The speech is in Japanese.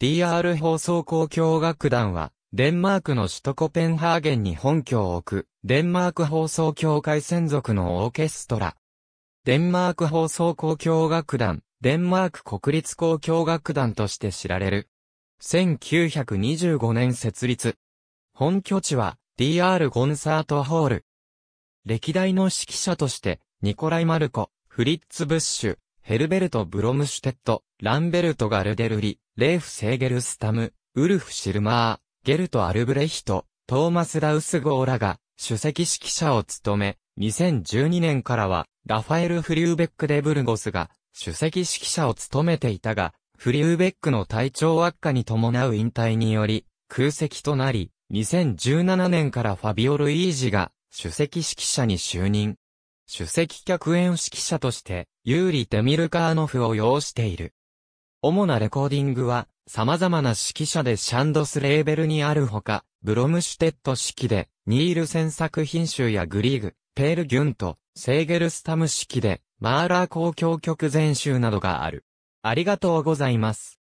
DR 放送交響楽団は、デンマークの首都コペンハーゲンに本拠を置く、デンマーク放送協会専属のオーケストラ。デンマーク放送交響楽団、デンマーク国立交響楽団として知られる。1925年設立。本拠地は DR コンサートホール。歴代の指揮者として、ニコライ・マルコ、フリッツ・ブッシュ、ヘルベルト・ブロムシュテット、ランベルト・ガルデルリ、レーフ・セーゲルスタム、ウルフ・シルマー、ゲルト・アルブレヒト、トーマス・ダウスゴーらが、主席指揮者を務め、2012年からは、ラファエル・フリューベック・デ・ブルゴスが、主席指揮者を務めていたが、フリューベックの体調悪化に伴う引退により、空席となり、2017年からファビオ・ルイージが、主席指揮者に就任。主席客演指揮者として、ユーリ・デミルカーノフを擁している。主なレコーディングは、様々な指揮者でシャンドスレーベルにあるほか、ブロムシュテッ指式で、ニール戦作品集やグリーグ、ペール・ギュント、セーゲルスタム式で、マーラー公共曲全集などがある。ありがとうございます。